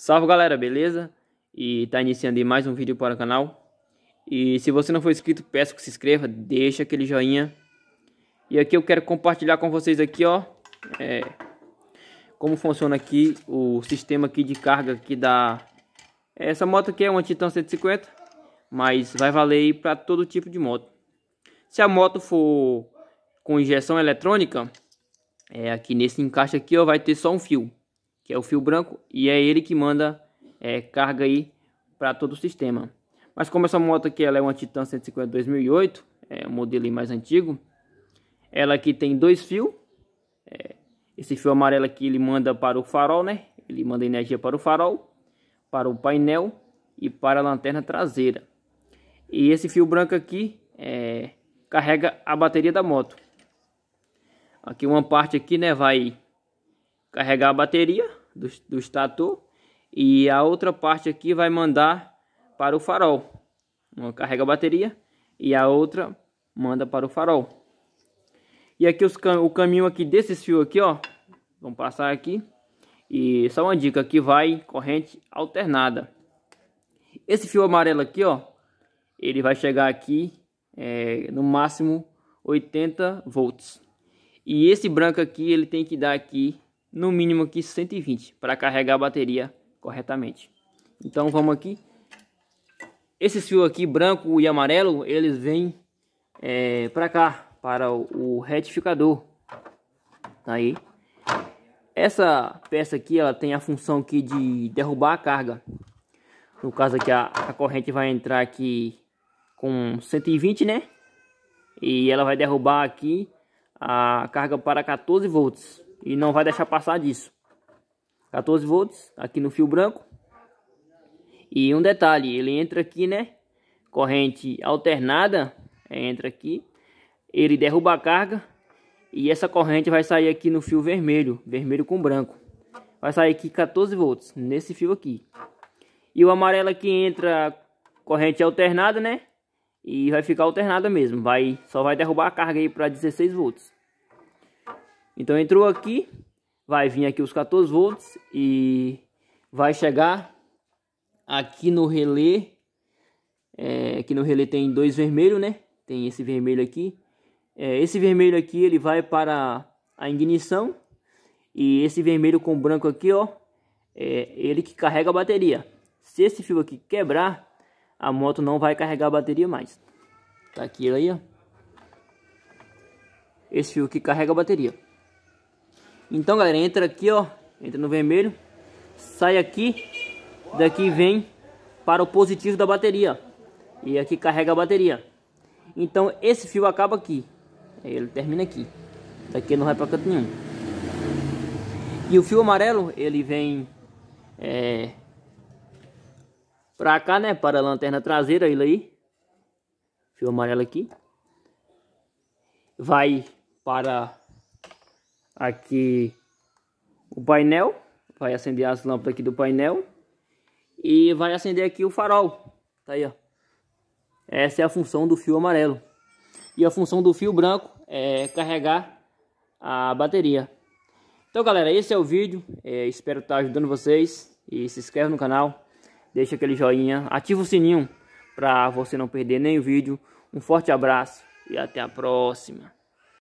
Salve galera, beleza? E tá iniciando aí mais um vídeo para o canal. E se você não for inscrito, peço que se inscreva, deixa aquele joinha. E aqui eu quero compartilhar com vocês aqui, ó, é, como funciona aqui o sistema aqui de carga aqui da essa moto aqui é uma Titan 150, mas vai valer para todo tipo de moto. Se a moto for com injeção eletrônica, é, aqui nesse encaixe aqui ó, vai ter só um fio que é o fio branco, e é ele que manda é, carga aí para todo o sistema. Mas como essa moto aqui ela é uma Titan 150 2008, é um modelo mais antigo, ela aqui tem dois fios, é, esse fio amarelo aqui ele manda para o farol, né? Ele manda energia para o farol, para o painel e para a lanterna traseira. E esse fio branco aqui é, carrega a bateria da moto. Aqui uma parte aqui, né, vai carregar a bateria do, do estator e a outra parte aqui vai mandar para o farol. Uma carrega a bateria e a outra manda para o farol. E aqui os, o caminho aqui desses fios aqui, ó. Vamos passar aqui. E só uma dica, aqui vai corrente alternada. Esse fio amarelo aqui, ó. Ele vai chegar aqui é, no máximo 80 volts. E esse branco aqui, ele tem que dar aqui no mínimo aqui 120 para carregar a bateria corretamente. Então vamos aqui. Esses fios aqui, branco e amarelo, eles vêm é, para cá, para o, o retificador. Tá aí. Essa peça aqui, ela tem a função aqui de derrubar a carga. No caso aqui, a, a corrente vai entrar aqui com 120, né? E ela vai derrubar aqui a carga para 14 volts. E não vai deixar passar disso. 14 volts aqui no fio branco. E um detalhe, ele entra aqui, né? Corrente alternada, é, entra aqui. Ele derruba a carga. E essa corrente vai sair aqui no fio vermelho, vermelho com branco. Vai sair aqui 14 volts, nesse fio aqui. E o amarelo aqui entra corrente alternada, né? E vai ficar alternada mesmo, vai, só vai derrubar a carga aí para 16 volts. Então entrou aqui, vai vir aqui os 14 volts e vai chegar aqui no relé. É, aqui no relé tem dois vermelhos, né? Tem esse vermelho aqui. É, esse vermelho aqui ele vai para a ignição e esse vermelho com branco aqui, ó, é ele que carrega a bateria. Se esse fio aqui quebrar, a moto não vai carregar a bateria mais. Tá aqui ele aí, ó. Esse fio que carrega a bateria. Então, galera, entra aqui, ó. Entra no vermelho. Sai aqui. Daqui vem para o positivo da bateria. E aqui carrega a bateria. Então, esse fio acaba aqui. Ele termina aqui. Daqui não vai para canto nenhum. E o fio amarelo, ele vem... É, para cá, né? Para a lanterna traseira, ele aí. Fio amarelo aqui. Vai para aqui o painel. Vai acender as lâmpadas aqui do painel. E vai acender aqui o farol. Tá aí, ó. Essa é a função do fio amarelo. E a função do fio branco é carregar a bateria. Então, galera, esse é o vídeo. É, espero estar ajudando vocês. E se inscreve no canal. Deixa aquele joinha. Ativa o sininho para você não perder nenhum vídeo. Um forte abraço e até a próxima.